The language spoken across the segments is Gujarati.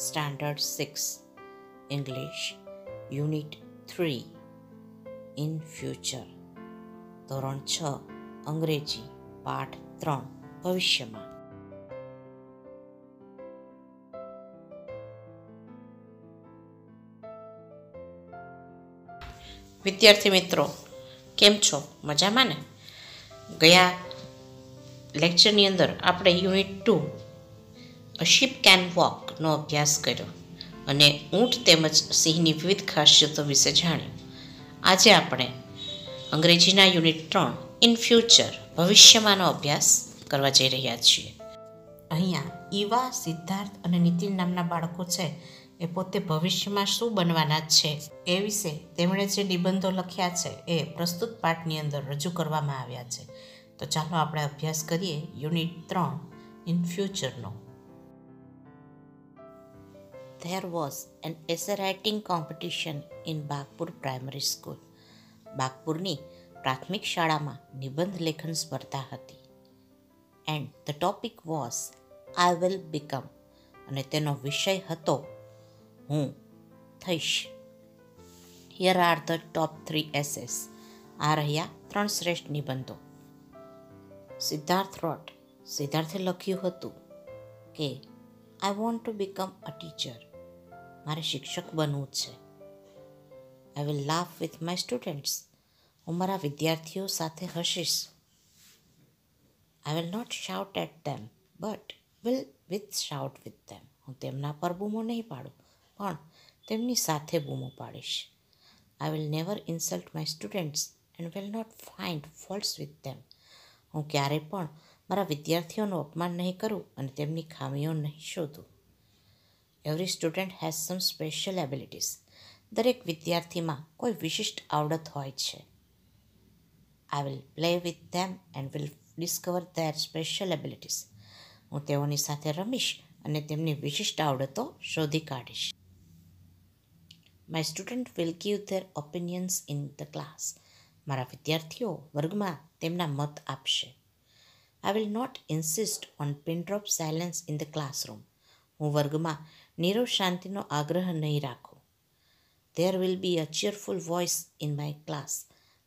Standard six English unit three in future ધોરણ છ અંગ્રેજી પાઠ ત્રણ ભવિષ્યમાં વિદ્યાર્થી મિત્રો કેમ છો મજામાં ને ગયા લેક્ચરની અંદર આપણે યુનિટ ટુ શીપ કેન વોકનો અભ્યાસ કર્યો અને ઊંટ તેમજ સિંહની વિવિધ ખાસિયતો વિશે જાણ્યું આજે આપણે અંગ્રેજીના યુનિટ ત્રણ ઇન ફ્યુચર ભવિષ્યમાંનો અભ્યાસ કરવા જઈ રહ્યા છીએ અહીંયા ઈવા સિદ્ધાર્થ અને નીતિન નામના બાળકો છે એ પોતે ભવિષ્યમાં શું બનવાના છે એ વિશે તેમણે જે નિબંધો લખ્યા છે એ પ્રસ્તુત પાઠની અંદર રજૂ કરવામાં આવ્યા છે તો ચાલો આપણે અભ્યાસ કરીએ યુનિટ ત્રણ ઇન ફ્યુચરનો there was an essay writing competition in Bagpur primary school બાગપુરની પ્રાથમિક શાળામાં નિબંધ લેખન સ્પર્ધા હતી and the topic was I will become અને તેનો વિષય હતો હું થઈશ here are the top three essays આ રહ્યા ત્રણ શ્રેષ્ઠ નિબંધો સિદ્ધાર્થ રોટ સિદ્ધાર્થે લખ્યું હતું કે I want to become a teacher મારે શિક્ષક બનવું છે I will laugh with my students હું મારા વિદ્યાર્થીઓ સાથે હસીશ I will not shout at them but will with shout with them હું તેમના પર બૂમો નહીં પાડું પણ તેમની સાથે બૂમો પાડીશ I will never insult my students and will not find faults with them હું ક્યારેય પણ મારા વિદ્યાર્થીઓનું અપમાન નહીં કરું અને તેમની ખામીઓ નહીં શોધું every student has some special abilities દરેક વિદ્યાર્થીમાં કોઈ વિશિષ્ટ આવડત હોય છે I will play with them and will discover their special abilities હું તેઓની સાથે રમીશ અને તેમની વિશિષ્ટ આવડતો શોધી કાઢીશ my student will give their opinions in the class મારા વિદ્યાર્થીઓ વર્ગમાં તેમના મત આપશે I will not insist on pin drop silence in the classroom હું વર્ગમાં નીરવ શાંતિનો આગ્રહ નહીં રાખો there will be a cheerful voice in my class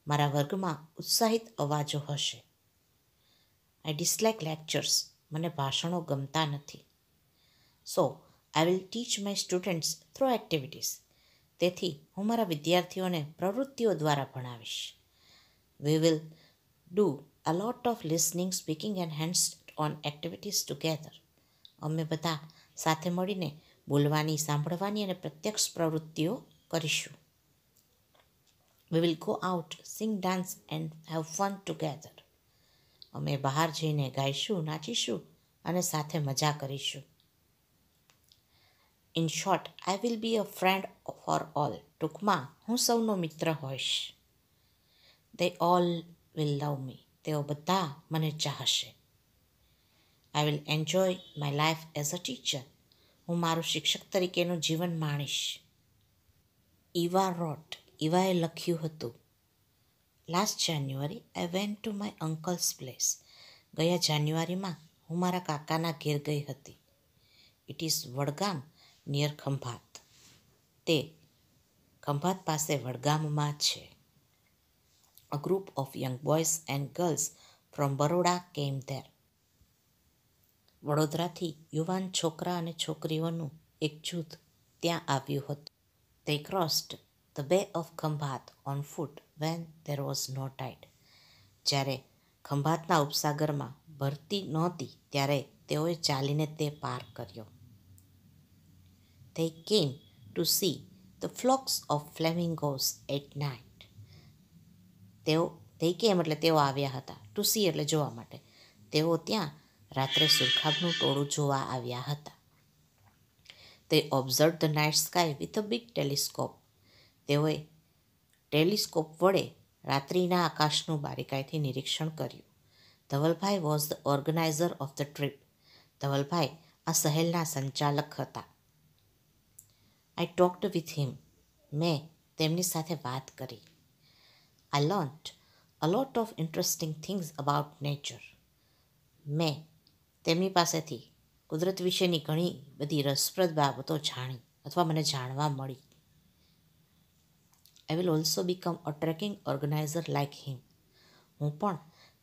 મારા વર્ગમાં ઉત્સાહિત અવાજો હશે આઈ ડિસલાઇક લેક્ચર્સ મને ભાષણો ગમતા નથી so I will teach my students through activities તેથી હું મારા વિદ્યાર્થીઓને પ્રવૃત્તિઓ દ્વારા ભણાવીશ we will do a lot of listening speaking and hands on activities together અમે બધા સાથે મળીને બોલવાની સાંભળવાની અને પ્રત્યક્ષ પ્રવૃત્તિઓ કરીશું we will go out sing dance and have fun together અમે બહાર જઈને ગાઈશું નાચીશું અને સાથે મજા કરીશું in short I will be a friend for all ટૂંકમાં હું સૌનો મિત્ર હોઈશ દે ઓલ વિલ લવ મી તેઓ બધા મને ચાહશે I will enjoy my life as a teacher હું મારું શિક્ષક તરીકેનું જીવન માણીશ ઇવા રોટ ઇવાએ લખ્યું હતું last January I went to my uncle's place ગયા જાન્યુઆરીમાં હું મારા કાકાના ઘેર ગઈ હતી it is Vadgam near Khambhat તે ખંભાત પાસે વડગામમાં છે a group of young boys and girls from Baroda came there વડોદરાથી યુવાન છોકરા અને છોકરીઓનું એક જૂથ ત્યાં આવ્યું હતું તે crossed the bay of Khambhat on foot when there was no tide જ્યારે ખંભાતના ઉપસાગરમાં ભરતી નહોતી ત્યારે તેઓએ ચાલીને તે પાર કર્યો they came to see the flocks of flamingos at night તેઓ they કેમ એટલે તેઓ આવ્યા હતા ટુ સી એટલે જોવા માટે તેઓ ત્યાં રાત્રે સુરખાબનું ટોળું જોવા આવ્યા હતા તે observe the night sky with a big telescope તેઓએ ટેલિસ્કોપ વડે રાત્રિના આકાશનું બારીકાઈથી નિરીક્ષણ કર્યું Dhavalbhai was the organiser of the trip Dhavalbhai આ સહેલના સંચાલક હતા આઈ ટોક્ડ વિથ હિમ મેં તેમની સાથે વાત કરી I learnt a lot of interesting things about nature મેં તેમની પાસેથી કુદરત વિશેની ઘણી બધી રસપ્રદ બાબતો જાણી અથવા મને જાણવા મળી I will also become a trekking organiser like him હું પણ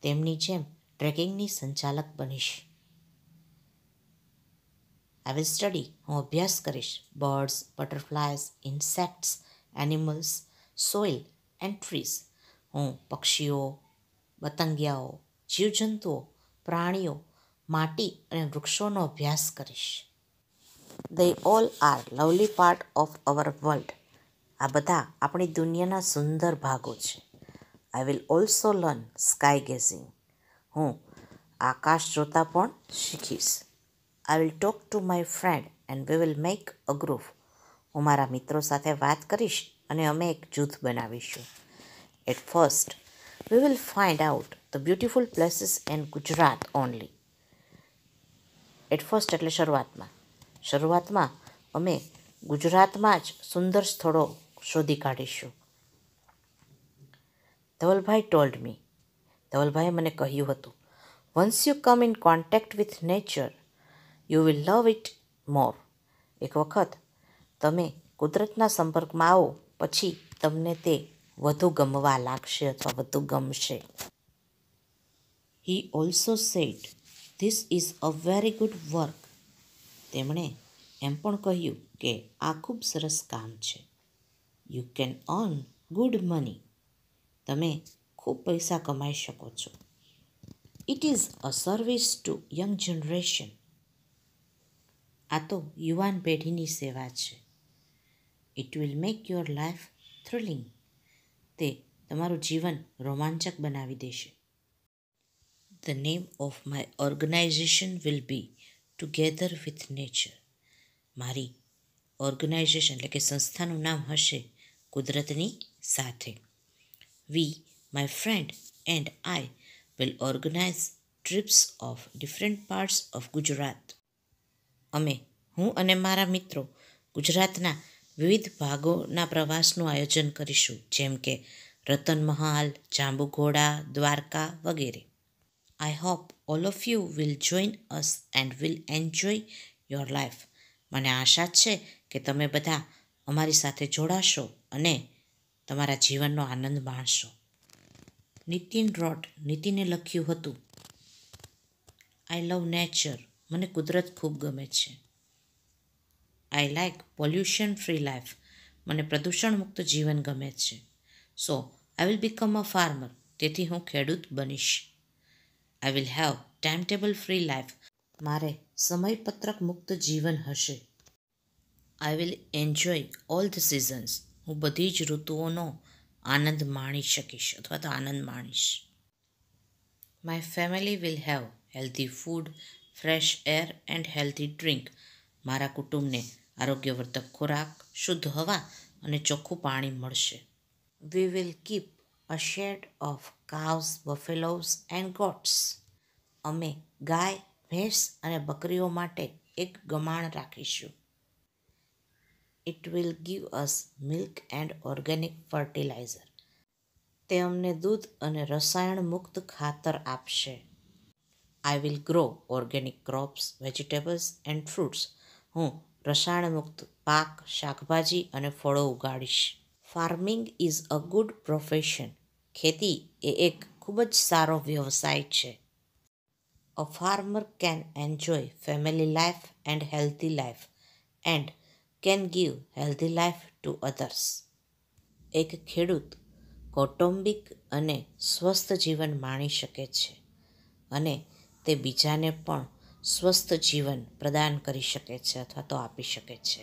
તેમની જેમ ટ્રેકિંગની સંચાલક બનીશ આઈ વિલ સ્ટડી હું અભ્યાસ કરીશ birds butterflies insects animals soil and trees હું પક્ષીઓ પતંગિયાઓ જીવજંતુઓ પ્રાણીઓ માટી અને વૃક્ષોનો અભ્યાસ કરીશ they all are lovely part of our world આ બધા આપણી દુનિયાના સુંદર ભાગો છે I will also learn sky gazing હું આકાશ જોતાં પણ શીખીશ I will talk to my friend and we will make a group હું મારા મિત્રો સાથે વાત કરીશ અને અમે એક જૂથ બનાવીશું at first we will find out the beautiful places and Gujarat only at first એટલે શરૂઆતમાં શરૂઆતમાં અમે ગુજરાતમાં જ સુંદર સ્થળો શોધી કાઢીશું ધવલભાઈ ટોલ્ડ મી ધવલભાઈએ મને કહ્યું હતું once you come in contact with nature you will love it more એક વખત તમે કુદરતના સંપર્કમાં આવો પછી તમને તે વધુ ગમવા લાગશે અથવા વધુ ગમશે he also said this is a very good work તેમણે એમ પણ કહ્યું કે આ ખૂબ સરસ કામ છે you can earn good money તમે ખૂબ પૈસા કમાઈ શકો છો it is a service to young generation આ તો યુવાન પેઢીની સેવા છે it will make your life thrilling તે તમારું જીવન રોમાંચક બનાવી દેશે The name of my organization will be Together with Nature. મારી ઓર્ગેનાઇઝેશન એટલે કે સંસ્થાનું નામ હશે કુદરતની સાથે we my friend and I will organise trips of different parts of Gujarat અમે હું અને મારા મિત્રો ગુજરાતના વિવિધ ભાગોના પ્રવાસનું આયોજન કરીશું જેમ કે રતન મહાલ જાંબુઘોડા દ્વારકા વગેરે I hope all of you will join us and will enjoy your life. મને આશા છે કે તમે બધા અમારી સાથે જોડાશો અને તમારા જીવનનો આનંદ માણશો નીતિન રોટ નીતિને લખ્યું હતું આઈ લવ નેચર મને કુદરત ખૂબ ગમે છે I like pollution free life મને પ્રદૂષણ મુક્ત જીવન ગમે છે so I will become a farmer તેથી હું ખેડૂત બનીશ I will have time table free life મારે સમયપત્રક મુક્ત જીવન હશે I will enjoy all the seasons હું બધી જ ઋતુઓનો આનંદ માણી શકીશ અથવા તો આનંદ માણીશ my family will have healthy food fresh air and healthy drink મારા કુટુંબને આરોગ્યવર્ધક ખોરાક શુદ્ધ હવા અને ચોખ્ખું પાણી મળશે we will keep a shed of cows buffaloes and goats અમે ગાય ભેંસ અને બકરીઓ માટે એક ગમાણ રાખીશું it will give us milk and organic fertiliser તે અમને દૂધ અને રસાયણ મુક્ત ખાતર આપશે I will grow organic crops vegetables and fruits હું રસાયણમુક્ત પાક શાકભાજી અને ફળો ઉગાડીશ farming is a good profession ખેતી એ એક ખૂબ જ સારો વ્યવસાય છે a farmer can enjoy family life and healthy life and can give healthy life to others એક ખેડૂત કૌટુંબિક અને સ્વસ્થ જીવન માણી શકે છે અને તે બીજાને પણ સ્વસ્થ જીવન પ્રદાન કરી શકે છે અથવા તો આપી શકે છે